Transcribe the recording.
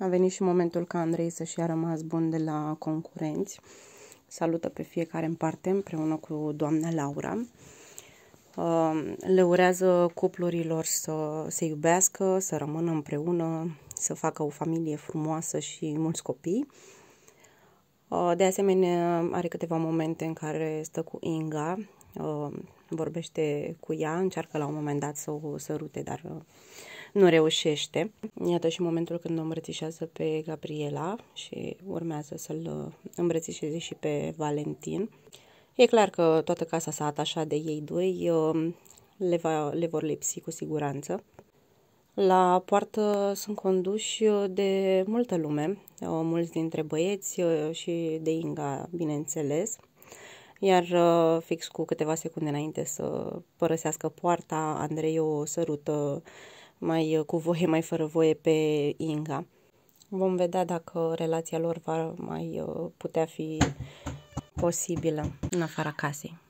A venit și momentul ca Andrei să-și a rămas bun de la concurenți. Salută pe fiecare în parte împreună cu doamna Laura. Uh, le urează cuplurilor să se iubească, să rămână împreună, să facă o familie frumoasă și mulți copii. Uh, de asemenea, are câteva momente în care stă cu Inga, uh, vorbește cu ea, încearcă la un moment dat să o sărute, dar nu reușește. Iată și momentul când o îmbrățișează pe Gabriela și urmează să-l uh, îmbrățișeze și pe Valentin. E clar că toată casa s-a atașat de ei doi, uh, le, va, le vor lipsi cu siguranță. La poartă sunt conduși uh, de multă lume, mulți dintre băieți și de Inga, bineînțeles. Iar fix cu câteva secunde înainte să părăsească poarta, Andrei o sărută mai uh, cu voie, mai fără voie pe Inga. Vom vedea dacă relația lor va mai uh, putea fi posibilă în afara casei.